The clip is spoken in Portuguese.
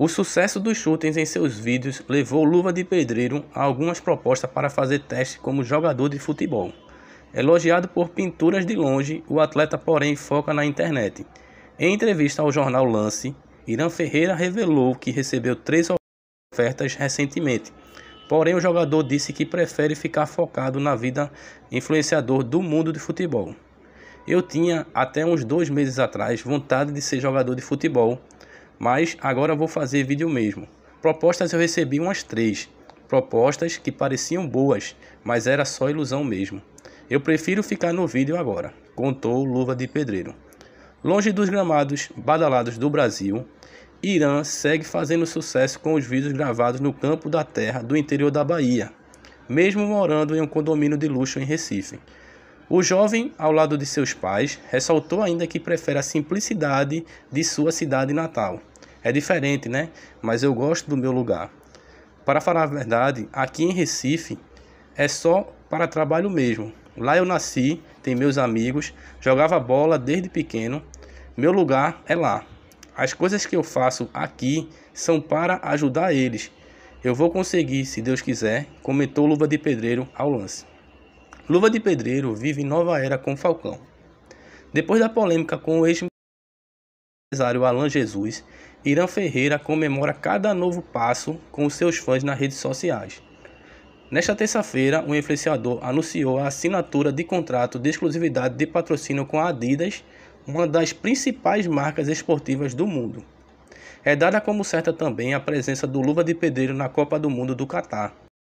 O sucesso dos shootings em seus vídeos levou Luva de Pedreiro a algumas propostas para fazer teste como jogador de futebol. Elogiado por pinturas de longe, o atleta, porém, foca na internet. Em entrevista ao jornal Lance, Irã Ferreira revelou que recebeu três ofertas recentemente. Porém, o jogador disse que prefere ficar focado na vida influenciador do mundo de futebol. Eu tinha, até uns dois meses atrás, vontade de ser jogador de futebol, mas agora vou fazer vídeo mesmo. Propostas eu recebi umas três, propostas que pareciam boas, mas era só ilusão mesmo. Eu prefiro ficar no vídeo agora, contou Luva de Pedreiro. Longe dos gramados badalados do Brasil, Irã segue fazendo sucesso com os vídeos gravados no campo da terra do interior da Bahia, mesmo morando em um condomínio de luxo em Recife. O jovem, ao lado de seus pais, ressaltou ainda que prefere a simplicidade de sua cidade natal é diferente, né? Mas eu gosto do meu lugar. Para falar a verdade, aqui em Recife é só para trabalho mesmo. Lá eu nasci, tem meus amigos, jogava bola desde pequeno. Meu lugar é lá. As coisas que eu faço aqui são para ajudar eles. Eu vou conseguir, se Deus quiser, comentou Luva de Pedreiro ao lance. Luva de Pedreiro vive nova era com Falcão. Depois da polêmica com o ex empresário Alan Jesus, Irã Ferreira comemora cada novo passo com seus fãs nas redes sociais. Nesta terça-feira, o influenciador anunciou a assinatura de contrato de exclusividade de patrocínio com a Adidas, uma das principais marcas esportivas do mundo. É dada como certa também a presença do Luva de Pedreiro na Copa do Mundo do Catar.